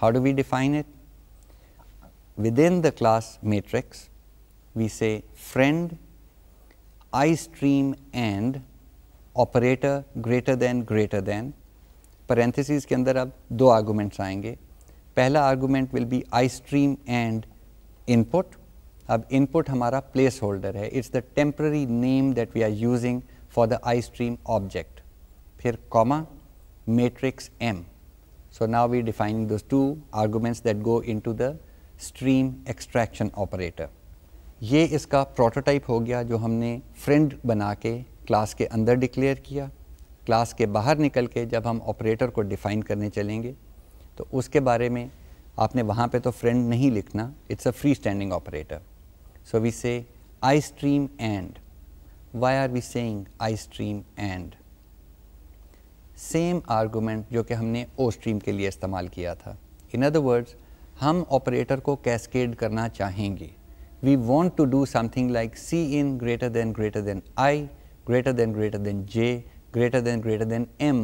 how do we define it within the class matrix we say friend I stream and operator greater than greater than parenthesis के अंदर अब दो आर्गूमेंट्स आएंगे पहला argument will be I stream and input अब input हमारा placeholder है it's the temporary name that we are using for the I stream object फिर comma matrix M so now we define define two arguments that go into the stream extraction operator ये इसका prototype हो गया जो हमने friend बना के class के अंदर डिक्लेयर किया क्लास के बाहर निकल के जब हम ऑपरेटर को डिफ़ाइन करने चलेंगे तो उसके बारे में आपने वहाँ पे तो फ्रेंड नहीं लिखना it's a free standing operator So we say I stream and. Why are we saying I stream and? Same argument जो कि हमने O stream के लिए इस्तेमाल किया था In other words, हम operator को cascade करना चाहेंगे We want to do something like C in greater than greater than I, greater than greater than j greater than greater than m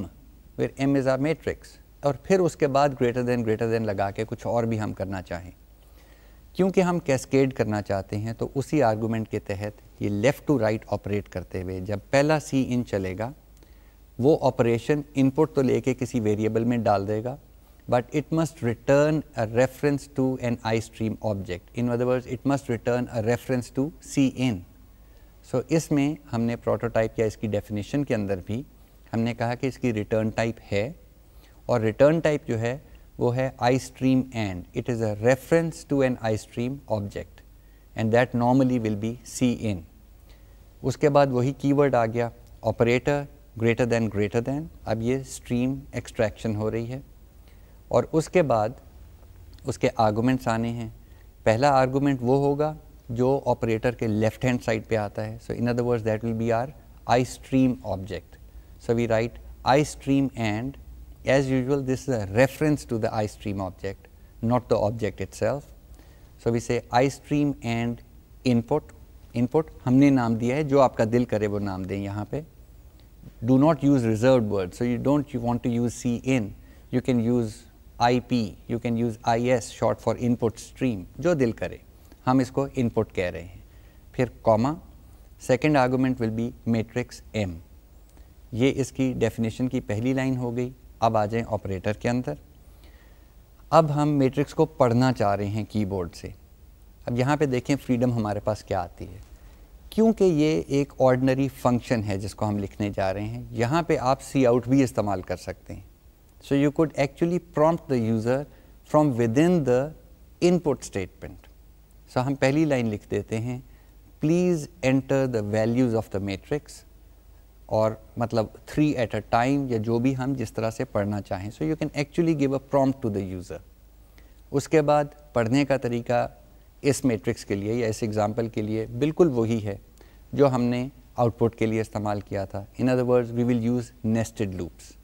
where m is our matrix और फिर उसके बाद greater than greater than लगा के कुछ और भी हम करना चाहें क्योंकि हम कैस्केड करना चाहते हैं तो उसी आर्गूमेंट के तहत ये लेफ़्ट टू राइट ऑपरेट करते हुए जब पहला सी इन चलेगा वो ऑपरेशन इनपुट तो लेके किसी वेरिएबल में डाल देगा but it must return a reference to an I stream object in other words it must return a reference to cin so इसमें हमने प्रोटोटाइप या इसकी डेफिनेशन के अंदर भी हमने कहा कि इसकी रिटर्न टाइप है और रिटर्न टाइप जो है वो है I stream and it is a reference to an I stream object and that normally will be cin उसके बाद वही कीवर्ड आ गया operator greater than greater than अब ये स्ट्रीम एक्सट्रैक्शन हो रही है और उसके बाद उसके आर्गूमेंट्स आने हैं पहला आर्गूमेंट वो होगा जो ऑपरेटर के लेफ्ट हैंड साइड पे आता है so in other words that will be our I stream object so we write I stream and As usual, this is a reference to the I stream object, not the object itself. So, we say I stream and input. Input humne naam diya hai, jo aapka dil kare wo naam दें यहाँ pe. do not use reserved words. So, you don't you want to use C in, you can use IP, you can use IS short for input stream, Jo dil kare. Hum isko input keh rahe hain. फिर comma, second argument will be matrix M. ये इसकी definition की पहली line हो गई अब आ जाएं operator के अंदर अब हम मैट्रिक्स को पढ़ना चाह रहे हैं कीबोर्ड से अब यहाँ पे देखें फ्रीडम हमारे पास क्या आती है क्योंकि ये एक ऑर्डनरी फंक्शन है जिसको हम लिखने जा रहे हैं यहाँ पे आप सी आउट भी इस्तेमाल कर सकते हैं so you could actually prompt the user from within the input statement so हम पहली लाइन लिख देते हैं please enter the values of the matrix और मतलब थ्री एट अ टाइम या जो भी हम जिस तरह से पढ़ना चाहें so you can actually give a prompt to the user उसके बाद पढ़ने का तरीका इस मैट्रिक्स के लिए या इस एग्ज़ाम्पल के लिए बिल्कुल वही है जो हमने आउटपुट के लिए इस्तेमाल किया था in other words we will use nested loops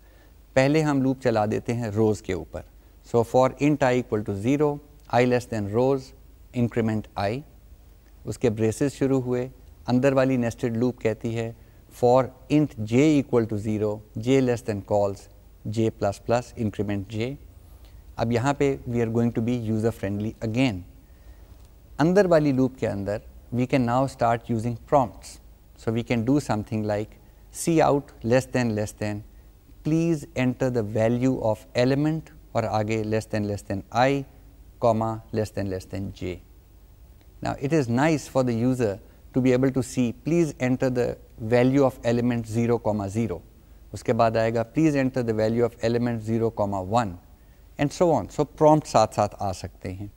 पहले हम लूप चला देते हैं रोज़ के ऊपर so for int i equal to zero i less than rows increment i उसके ब्रेसेस शुरू हुए अंदर वाली नेस्टेड लूप कहती है for int j equal to 0, j less than calls j plus plus increment j. Ab yahan pe we are going to be user friendly again. Andar wali loop ke andar, we can now start using prompts. So we can do something like see out less than less than, please enter the value of element or aage less than less than i, comma less than less than j. Now it is nice for the user to be able to see, please enter the value of element zero comma zero उसके बाद आएगा please enter the value of element zero comma one and so on so prompt साथ साथ आ सकते हैं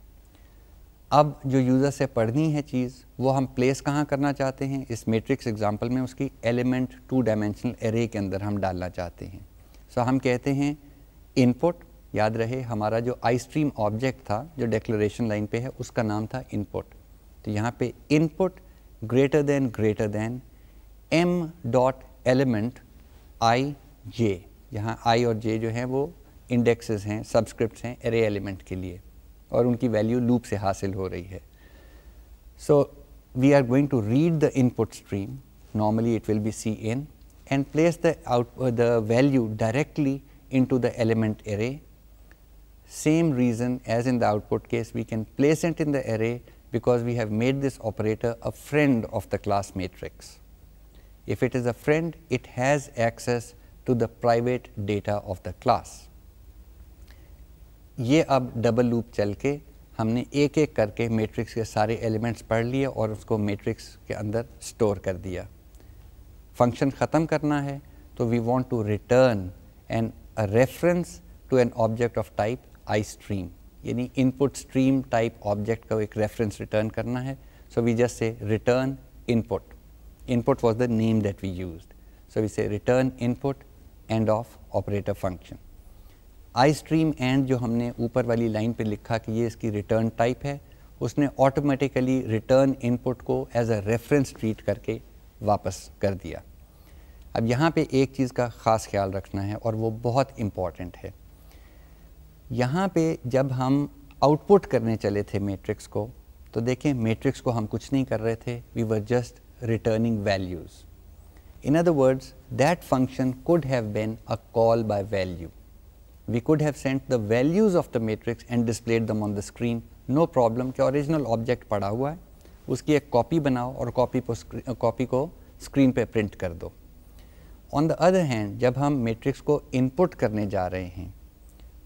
अब जो user से पढ़नी है चीज़ वो हम प्लेस कहाँ करना चाहते हैं इस मैट्रिक्स एग्जांपल में उसकी एलिमेंट टू डायमेंशनल एरे के अंदर हम डालना चाहते हैं सो so, हम कहते हैं इनपुट याद रहे हमारा जो आई स्ट्रीम ऑब्जेक्ट था जो डिक्लेरेशन लाइन पे है उसका नाम था इनपुट तो यहाँ पे input greater than greater than M dot element i j यहाँ आई और जे जो हैं वो इंडेक्सेस हैं सब्सक्रिप्ट हैं एरे एलिमेंट के लिए और उनकी वैल्यू लूप से हासिल हो रही है so we are going to read the input stream normally it will be Cn and place the out uh, the value directly into the element array. Same reason as in the output case we can place it in the array because we have made this operator a friend of the class matrix. If it is a friend, it has access to the private data of the class. ये अब double loop चल के हमने एक एक करके matrix के सारे एलिमेंट्स पढ़ लिए और उसको मैट्रिक्स के अंदर स्टोर कर दिया फंक्शन ख़त्म करना है तो we want to return an reference to an object of type I stream यानी इनपुट स्ट्रीम टाइप ऑब्जेक्ट का एक रेफरेंस रिटर्न करना है so we just say return input input was the name that we used. So, we say return input end of operator function. I stream and जो हमने ऊपर वाली लाइन पे लिखा कि ये इसकी रिटर्न टाइप है उसने ऑटोमेटिकली रिटर्न इनपुट को एज अ रेफरेंस ट्रीट करके वापस कर दिया अब यहाँ पे एक चीज़ का ख़ास ख्याल रखना है और वो बहुत इम्पॉर्टेंट है यहाँ पे जब हम आउटपुट करने चले थे मैट्रिक्स को तो देखें मैट्रिक्स को हम कुछ नहीं कर रहे थे we were just returning values. In other words, that function could have been a call by value. We could have sent the values of the matrix and displayed them on the screen, no problem the original object is हुआ है उसकी एक copy बनाओ और copy को copy को screen pe print kar do. On the other hand, जब हम मैट्रिक्स को इनपुट करने जा रहे हैं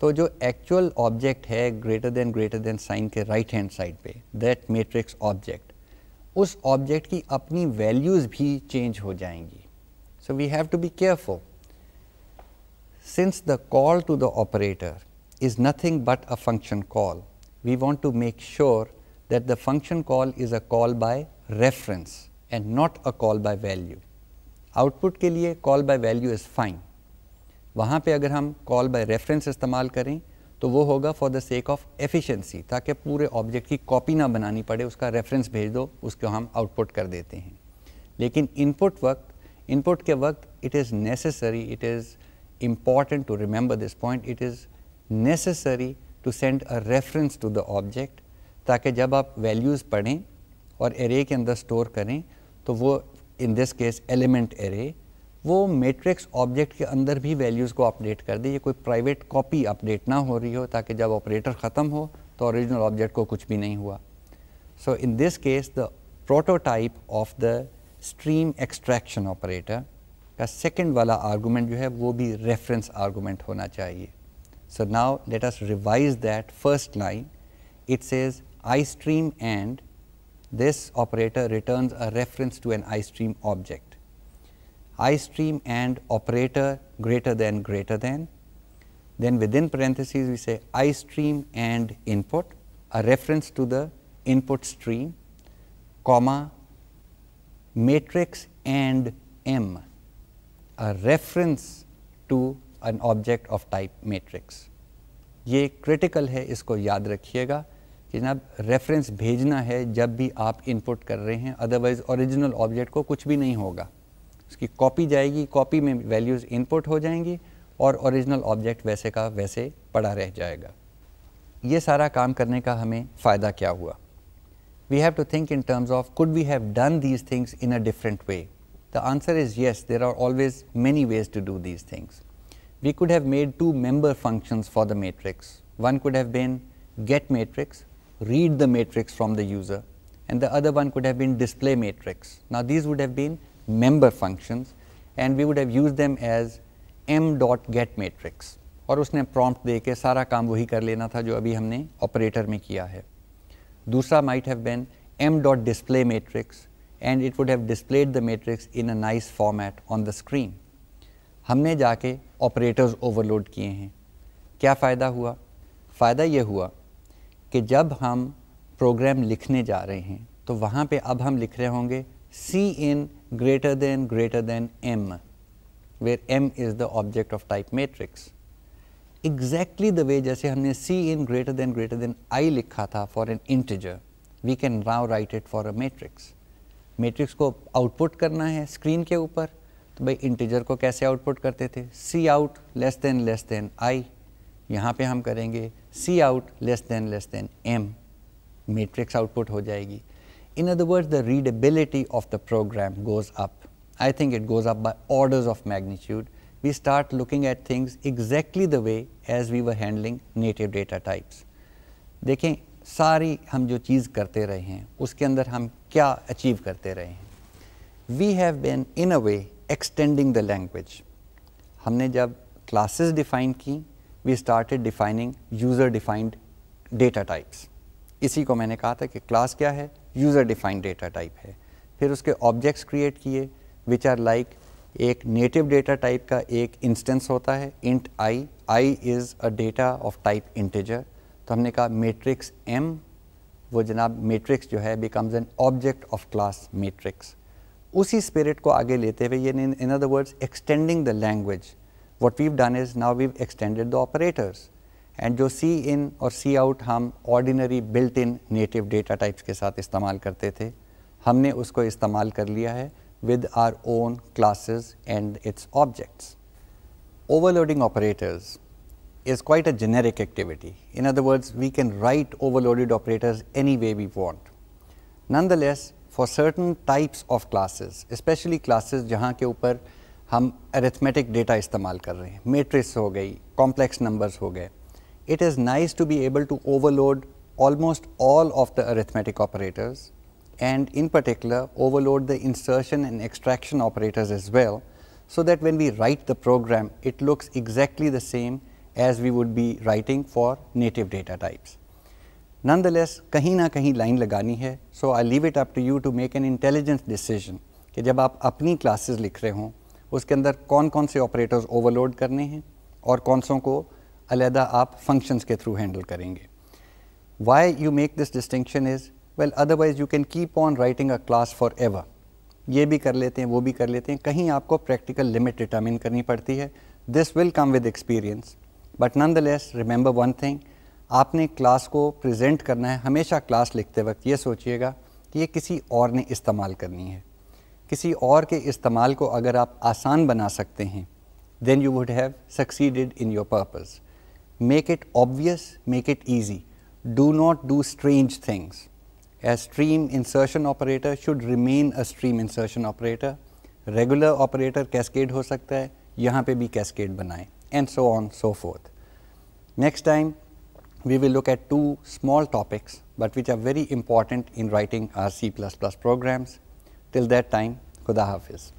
तो जो एक्चुअल ऑब्जेक्ट है greater than greater than sign के right hand side pe, that matrix object, उस ऑब्जेक्ट की values वैल्यूज़ भी चेंज हो जाएंगी so we have to be careful since the call to the operator is nothing but a function call. We want to make sure that the function call is a call by reference and not a call by value. Output के लिए call by value is fine. वहाँ पे अगर हम call by reference इस्तेमाल करें तो वो होगा for the sake of efficiency ताकि पूरे ऑब्जेक्ट की कॉपी ना बनानी पड़े उसका रेफरेंस भेज दो उसको हम आउटपुट कर देते हैं लेकिन इनपुट वक्त इनपुट के वक्त it is necessary it is important to remember this point it is necessary to send a reference to the object ताकि जब आप वैल्यूज़ पढ़ें और एरे के अंदर स्टोर करें तो वो in this case element array वो मैट्रिक्स ऑब्जेक्ट के अंदर भी वैल्यूज़ को अपडेट कर दे ये कोई प्राइवेट कॉपी अपडेट ना हो रही हो ताकि जब ऑपरेटर ख़त्म हो तो ओरिजिनल ऑब्जेक्ट को कुछ भी नहीं हुआ so in this case the prototype of the stream extraction operator का सेकेंड वाला आर्गूमेंट जो है वो भी रेफरेंस आर्गूमेंट होना चाहिए so now let us revise that first line it's I stream and this operator operator a reference to an I stream object I stream and operator greater than greater than. Then within parentheses we say I stream and input, a reference to the input stream, comma, matrix and M, a reference to an object of type matrix. ये critical है इसको याद रखिएगा कि जनाब reference भेजना है जब भी आप इनपुट कर रहे हैं अदरवाइज ओरिजिनल ऑब्जेक्ट को कुछ भी नहीं होगा उसकी कॉपी जाएगी कॉपी में वैल्यूज़ इनपुट हो जाएंगी और ओरिजिनल ऑब्जेक्ट वैसे का वैसे पड़ा रह जाएगा ये सारा काम करने का हमें फ़ायदा क्या हुआ we have to think in terms of could we have done these things in a different way? The answer is yes, there are always many ways to do these things. We could have made two member functions for the matrix. One could have been get matrix, read the matrix from the user, and the other one could have been display matrix. Now, these would have been member functions and we would have used them as m dot get matrix और उसने prompt दे के सारा काम वही कर लेना था जो अभी हमने operator में किया है दूसरा might have been m dot display matrix and it would have displayed the matrix in a nice format on the screen. हमने जाके operators overload किए हैं क्या फ़ायदा हुआ फ़ायदा ये हुआ कि जब हम प्रोग्राम लिखने जा रहे हैं तो वहाँ पे अब हम लिख रहे होंगे सी इन greater than greater than m, where m is the object of type matrix. Exactly the way जैसे हमने c in greater than greater than i likha tha for an integer, we can now write it for a matrix. matrix ko output karna hai screen ke ऊपर तो भाई integer ko kaise output karte the c out less than less than i यहाँ पे हम करेंगे c out less than less than m matrix output हो जाएगी In other words, the readability of the program goes up. I think it goes up by orders of magnitude. We start looking at things exactly the way as we were handling native data types. देखें सारी हम जो चीज़ करते रहे हैं उसके अंदर हम क्या अचीव करते रहे हैं we have been in a way extending the language हमने जब क्लासेस डिफाइन की we started defining user defined data types इसी को मैंने कहा था कि क्लास क्या है यूज़र डिफाइंड डेटा टाइप है फिर उसके ऑब्जेक्ट्स क्रिएट किए विच आर लाइक एक नेटिव डेटा टाइप का एक इंस्टेंस होता है int i i is a data of type integer तो हमने कहा मेट्रिक्स एम वो जनाब मेट्रिक्स जो है becomes an object of class matrix उसी स्पिरिट को आगे लेते हुए ये in other words extending the language what we've done is now we've extended the operators and जो सी इन और सी आउट हम ordinary built in native data types के साथ इस्तेमाल करते थे हमने उसको इस्तेमाल कर लिया है with our own classes and its objects overloading operators is quite a generic activity in other words we can write overloaded operators any way we want nonetheless for certain types of classes especially classes जहाँ के ऊपर हम arithmetic data इस्तेमाल कर रहे हैं मेट्रिस हो गई कॉम्प्लेक्स नंबर्स हो गए it is nice to be able to overload almost all of the arithmetic operators and in particular overload the insertion and extraction operators as well, so that when we write the program it looks exactly the same as we would be writing for native data types. Nonetheless, कहीं ना कहीं line लगानी है so I leave it up to you to make an intelligence decision कि जब आप अपनी classes लिख रहे हों उसके अंदर कौन कौन से ऑपरेटर्स ओवरलोड करने हैं और कौन सों को अलहदा आप फंक्शंस के थ्रू हैंडल करेंगे why you make this distinction is well otherwise you can keep on writing a class forever ये भी कर लेते हैं वो भी कर लेते हैं कहीं आपको प्रैक्टिकल लिमिट डिटर्मिन करनी पड़ती है this will come with experience but nonetheless remember one thing आपने क्लास को प्रेजेंट करना है हमेशा क्लास लिखते वक्त ये सोचिएगा कि ये किसी और ने इस्तेमाल करनी है किसी और के इस्तेमाल को अगर आप आसान बना सकते हैं then you would have succeeded in your purpose make it obvious, make it easy. Do not do strange things. A stream insertion operator should remain a stream insertion operator. Regular operator cascade हो सकता है यहाँ पे भी cascade बनाए and so on so forth. Next time we will look at two small topics but which are very important in writing our C++ programs. Till that time, Khuda Hafiz.